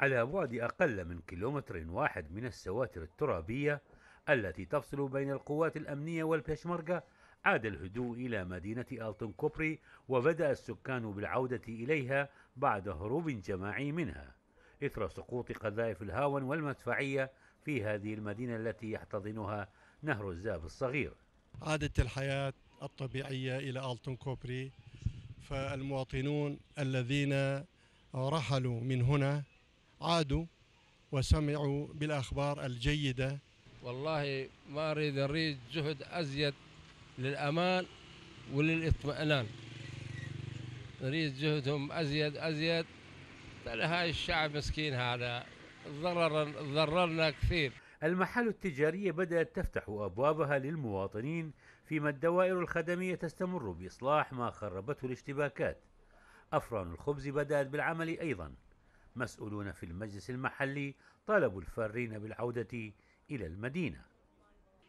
على بعد أقل من كيلومتر واحد من السواتر الترابية التي تفصل بين القوات الأمنية والبيشمركة عاد الهدوء إلى مدينة ألتون كوبري وبدأ السكان بالعودة إليها بعد هروب جماعي منها إثر سقوط قذائف الهاون والمدفعية في هذه المدينة التي يحتضنها نهر الزاب الصغير عادت الحياة الطبيعية إلى ألتون كوبري فالمواطنون الذين رحلوا من هنا عادوا وسمعوا بالأخبار الجيدة والله ما أريد أريد جهد أزيد للأمان وللاطمئنان نريد جهدهم أزيد أزيد هاي الشعب مسكين هذا ضرر ضررنا كثير المحال التجارية بدأت تفتح أبوابها للمواطنين فيما الدوائر الخدمية تستمر بإصلاح ما خربته الاشتباكات أفران الخبز بدأت بالعمل أيضاً مسؤولون في المجلس المحلي طالبوا الفارين بالعودة إلى المدينة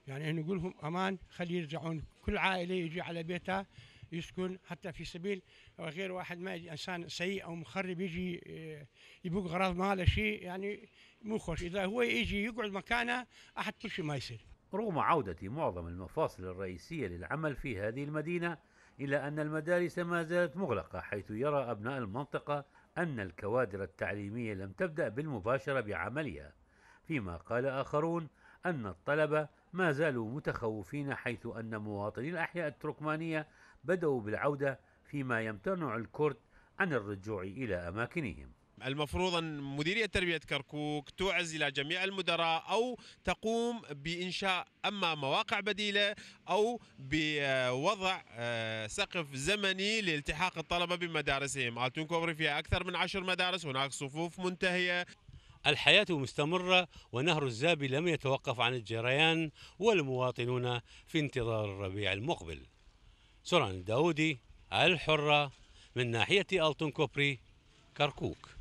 يعني نقول لهم أمان خلي يرجعون كل عائلة يجي على بيتها يسكن حتى في سبيل غير واحد ما يجي انسان سيء او مخرب يجي آه، يبوق غراض ماله شيء يعني مو خوش اذا هو يجي يقعد مكانه احد كل شيء ما يصير رغم عودة معظم المفاصل الرئيسية للعمل في هذه المدينة إلى أن المدارس ما زالت مغلقة حيث يرى أبناء المنطقة أن الكوادر التعليمية لم تبدأ بالمباشرة بعملها فيما قال آخرون أن الطلبة ما زالوا متخوفين حيث أن مواطني الأحياء التركمانية بدأوا بالعودة فيما يمتنع الكرد عن الرجوع إلى أماكنهم المفروض أن مديرية تربية كركوك تعز إلى جميع المدراء أو تقوم بإنشاء أما مواقع بديلة أو بوضع آه، سقف زمني لالتحاق الطلبة بمدارسهم ألتون كوبري فيها أكثر من عشر مدارس هناك صفوف منتهية الحياة مستمرة ونهر الزابي لم يتوقف عن الجريان والمواطنون في انتظار الربيع المقبل سرعان الداودي الحرة من ناحية ألتون كوبري كركوك